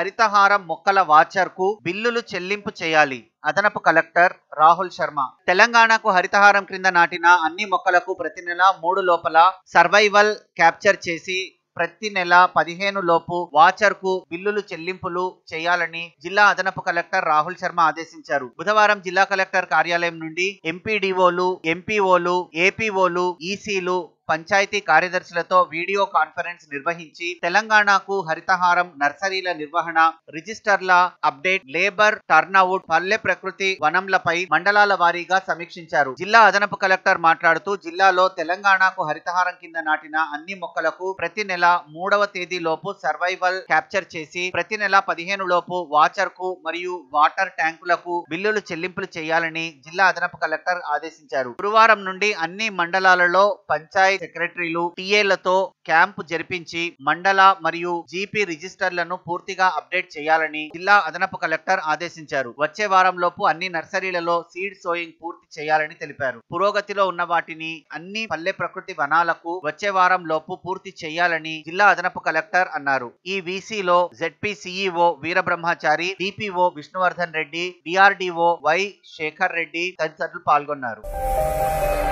హరితహారం మొక్కల వాచర్కు బిల్లులు చెల్లింపు చేయాలి అదనపు కలెక్టర్ రాహుల్ శర్మ తెలంగాణకు హరితహారం క్రింద నాటిన అన్ని మొక్కలకు ప్రతి నెల మూడు లోపల సర్వైవల్ క్యాప్చర్ చేసి ప్రతి నెల పదిహేను లోపు వాచర్ కు బిల్లులు చెల్లింపులు చేయాలని జిల్లా అదనపు కలెక్టర్ రాహుల్ శర్మ ఆదేశించారు బుధవారం జిల్లా కలెక్టర్ కార్యాలయం నుండి ఎంపీడీఓలు ఎంపీఓలు ఏపీఓలు ఈసీలు పంచాయతీ కార్యదర్శులతో వీడియో కాన్ఫరెన్స్ నిర్వహించి తెలంగాణకు హరితహారం నర్సరీల నిర్వహణ రిజిస్టర్ల అప్డేట్ లేబర్ టర్నౌట్ పల్లె ప్రకృతి వనంలపై మండలాల వారీగా సమీక్షించారు జిల్లా అదనపు కలెక్టర్ మాట్లాడుతూ జిల్లాలో తెలంగాణకు హరితహారం కింద నాటిన అన్ని మొక్కలకు ప్రతి నెల మూడవ తేదీ లోపు సర్వైవల్ క్యాప్చర్ చేసి ప్రతి నెల పదిహేను లోపు వాచర్ కు మరియు వాటర్ ట్యాంకులకు బిల్లులు చెల్లింపులు చేయాలని జిల్లా అదనపు కలెక్టర్ ఆదేశించారు గురువారం నుండి అన్ని మండలాలలో పంచాయతీ సెక్రటరీలు టీఏలతో క్యాంప్ జరిపించి మండల మరియు జీపీ రిజిస్టర్లను పూర్తిగా అప్డేట్ చేయాలని జిల్లా అదనపు కలెక్టర్ ఆదేశించారు వచ్చే వారంలోపు అన్ని నర్సరీలలో సీడ్ సోయింగ్ పూర్తి చేయాలని తెలిపారు పురోగతిలో ఉన్న వాటిని అన్ని పల్లె ప్రకృతి వనాలకు వచ్చే వారం లోపు పూర్తి చేయాలని జిల్లా అదనపు కలెక్టర్ అన్నారు ఈ వీసీలో ZP CEO Veerabrahmachari DPO Vishnuvardhan Reddy DRDO Y Shekar Reddy తదితరులు పాల్గొన్నారు